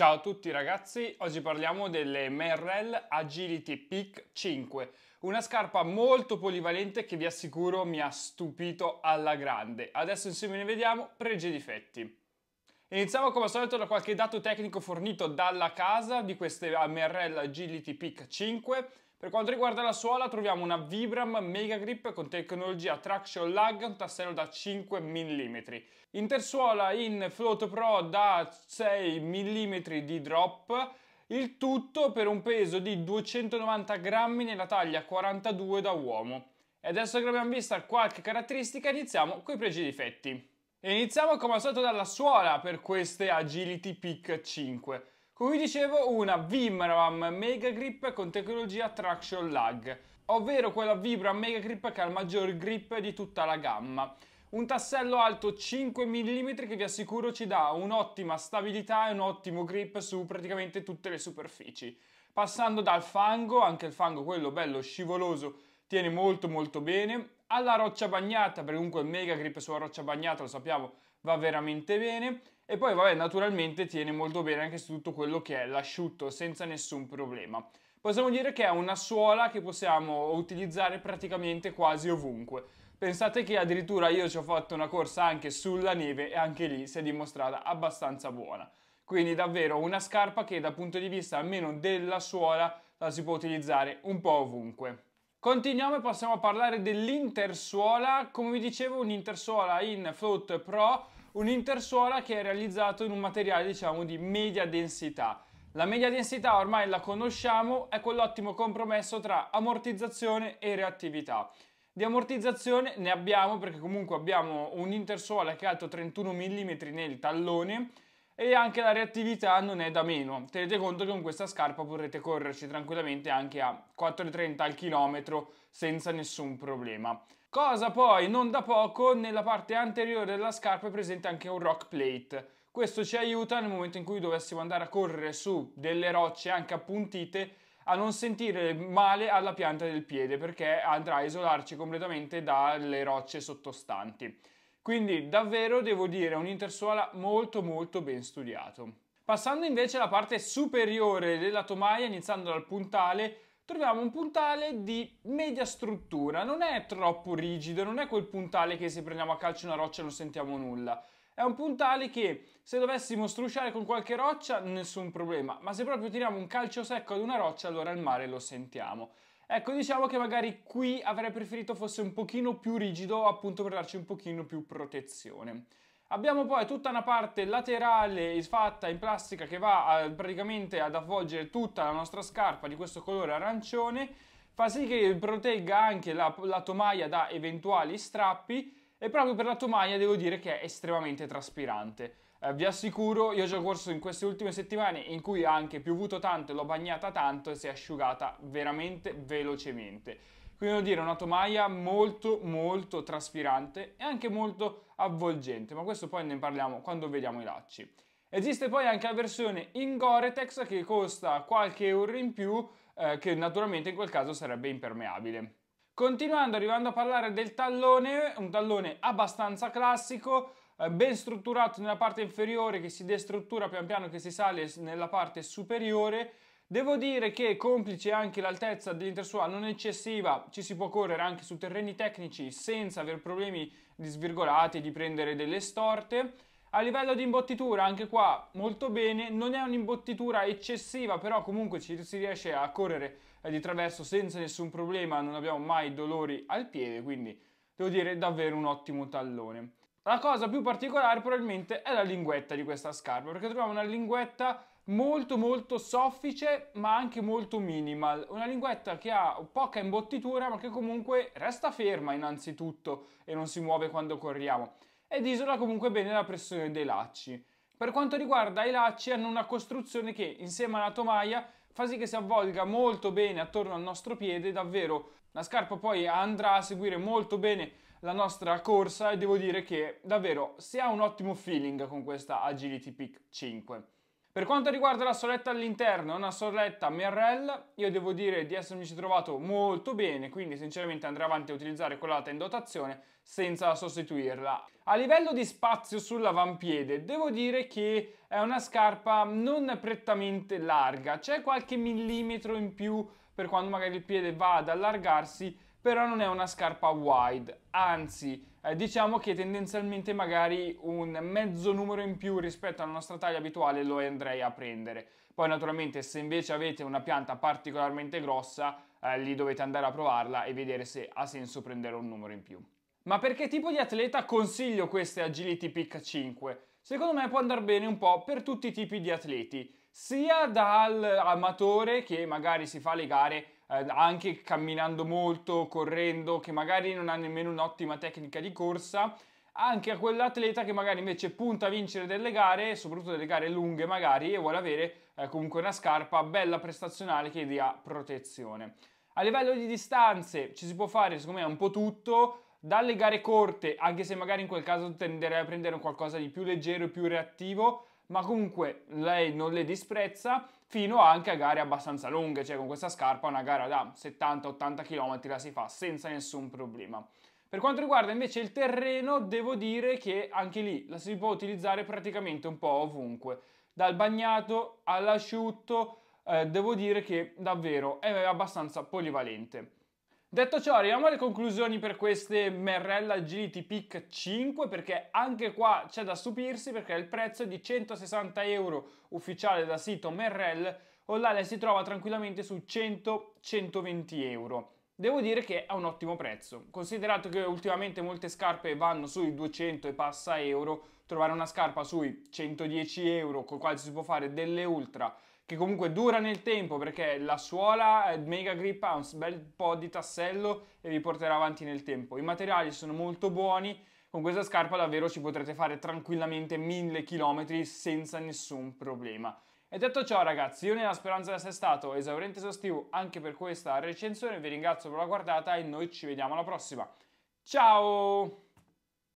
Ciao a tutti ragazzi, oggi parliamo delle Merrell Agility Peak 5, una scarpa molto polivalente che vi assicuro mi ha stupito alla grande. Adesso insieme ne vediamo pregi e difetti. Iniziamo come al solito da qualche dato tecnico fornito dalla casa di queste Merrell Agility Peak 5 per quanto riguarda la suola troviamo una Vibram Mega Grip con tecnologia traction lag, un tassello da 5 mm. Intersuola in Float Pro da 6 mm di drop, il tutto per un peso di 290 grammi nella taglia 42 da uomo. E adesso che abbiamo visto qualche caratteristica iniziamo con i pregi e difetti. Iniziamo come al solito dalla suola per queste Agility Peak 5. Come vi dicevo, una Vibram Mega Grip con tecnologia Traction Lag, ovvero quella Vibram Mega Grip che ha il maggior grip di tutta la gamma. Un tassello alto 5 mm che vi assicuro ci dà un'ottima stabilità e un ottimo grip su praticamente tutte le superfici. Passando dal fango, anche il fango quello bello scivoloso tiene molto molto bene, alla roccia bagnata, perché comunque il Mega Grip sulla roccia bagnata lo sappiamo va veramente bene, e poi vabbè naturalmente tiene molto bene anche su tutto quello che è l'asciutto senza nessun problema. Possiamo dire che è una suola che possiamo utilizzare praticamente quasi ovunque. Pensate che addirittura io ci ho fatto una corsa anche sulla neve e anche lì si è dimostrata abbastanza buona. Quindi davvero una scarpa che dal punto di vista almeno della suola la si può utilizzare un po' ovunque. Continuiamo e passiamo a parlare dell'intersuola, come vi dicevo un'intersuola in Float Pro un intersuola che è realizzato in un materiale diciamo di media densità. La media densità ormai la conosciamo, è quell'ottimo compromesso tra ammortizzazione e reattività. Di ammortizzazione ne abbiamo perché comunque abbiamo un intersuola che è alto 31 mm nel tallone e anche la reattività non è da meno. Tenete conto che con questa scarpa potrete correrci tranquillamente anche a 4,30 al chilometro senza nessun problema. Cosa poi non da poco nella parte anteriore della scarpa è presente anche un rock plate. Questo ci aiuta nel momento in cui dovessimo andare a correre su delle rocce anche appuntite a non sentire male alla pianta del piede perché andrà a isolarci completamente dalle rocce sottostanti. Quindi davvero devo dire un intersuola molto molto ben studiato. Passando invece alla parte superiore della tomaia, iniziando dal puntale, troviamo un puntale di media struttura, non è troppo rigido, non è quel puntale che se prendiamo a calcio una roccia non sentiamo nulla. È un puntale che se dovessimo strusciare con qualche roccia nessun problema, ma se proprio tiriamo un calcio secco ad una roccia allora il mare lo sentiamo. Ecco, diciamo che magari qui avrei preferito fosse un pochino più rigido, appunto per darci un pochino più protezione. Abbiamo poi tutta una parte laterale fatta in plastica che va a, praticamente ad avvolgere tutta la nostra scarpa di questo colore arancione, fa sì che protegga anche la, la tomaia da eventuali strappi e proprio per la tomaia devo dire che è estremamente traspirante. Eh, vi assicuro, io ho già corso in queste ultime settimane in cui ha anche piovuto tanto e l'ho bagnata tanto e si è asciugata veramente velocemente. Quindi devo dire una tomaia molto molto traspirante e anche molto avvolgente, ma questo poi ne parliamo quando vediamo i lacci. Esiste poi anche la versione in Gore-Tex che costa qualche euro in più, eh, che naturalmente in quel caso sarebbe impermeabile. Continuando, arrivando a parlare del tallone, un tallone abbastanza classico, eh, ben strutturato nella parte inferiore che si destruttura pian piano che si sale nella parte superiore, Devo dire che complice anche l'altezza dell'intersuola non eccessiva, ci si può correre anche su terreni tecnici senza aver problemi di svirgolati, di prendere delle storte. A livello di imbottitura, anche qua molto bene, non è un'imbottitura eccessiva, però comunque ci si riesce a correre eh, di traverso senza nessun problema, non abbiamo mai dolori al piede, quindi devo dire davvero un ottimo tallone. La cosa più particolare probabilmente è la linguetta di questa scarpa, perché troviamo una linguetta molto molto soffice ma anche molto minimal, una linguetta che ha poca imbottitura ma che comunque resta ferma innanzitutto e non si muove quando corriamo ed isola comunque bene la pressione dei lacci. Per quanto riguarda i lacci hanno una costruzione che insieme alla tomaia fa sì che si avvolga molto bene attorno al nostro piede, davvero la scarpa poi andrà a seguire molto bene la nostra corsa e devo dire che davvero si ha un ottimo feeling con questa Agility Peak 5. Per quanto riguarda la soletta all'interno, è una soletta Merrell, io devo dire di essermi trovato molto bene, quindi sinceramente andrei avanti a utilizzare quella in dotazione senza sostituirla. A livello di spazio sull'avampiede, devo dire che è una scarpa non prettamente larga, c'è qualche millimetro in più per quando magari il piede va ad allargarsi, però non è una scarpa wide, anzi eh, diciamo che tendenzialmente magari un mezzo numero in più rispetto alla nostra taglia abituale lo andrei a prendere. Poi naturalmente se invece avete una pianta particolarmente grossa eh, lì dovete andare a provarla e vedere se ha senso prendere un numero in più. Ma per che tipo di atleta consiglio queste Agility Pick 5? Secondo me può andare bene un po' per tutti i tipi di atleti, sia dall'amatore che magari si fa le gare eh, anche camminando molto, correndo, che magari non ha nemmeno un'ottima tecnica di corsa, anche a quell'atleta che magari invece punta a vincere delle gare, soprattutto delle gare lunghe magari, e vuole avere eh, comunque una scarpa bella prestazionale che dia protezione. A livello di distanze ci si può fare secondo me un po' tutto, dalle gare corte, anche se magari in quel caso tenderei a prendere qualcosa di più leggero e più reattivo, ma comunque lei non le disprezza fino anche a gare abbastanza lunghe, cioè con questa scarpa una gara da 70-80 km la si fa senza nessun problema. Per quanto riguarda invece il terreno, devo dire che anche lì la si può utilizzare praticamente un po' ovunque, dal bagnato all'asciutto, eh, devo dire che davvero è abbastanza polivalente. Detto ciò, arriviamo alle conclusioni per queste Merrell Agility Peak 5 perché anche qua c'è da stupirsi perché il prezzo è di 160 euro ufficiale da sito Merrell, online si trova tranquillamente su 100-120 euro. Devo dire che è un ottimo prezzo, considerato che ultimamente molte scarpe vanno sui 200 e passa euro, trovare una scarpa sui 110 euro con quale si può fare delle ultra che comunque dura nel tempo perché la suola eh, Mega Grip ha un bel po' di tassello e vi porterà avanti nel tempo. I materiali sono molto buoni, con questa scarpa davvero ci potrete fare tranquillamente 1000 km senza nessun problema. E detto ciò ragazzi, io nella speranza di essere stato esaurente e esaustivo anche per questa recensione, vi ringrazio per la guardata e noi ci vediamo alla prossima. Ciao!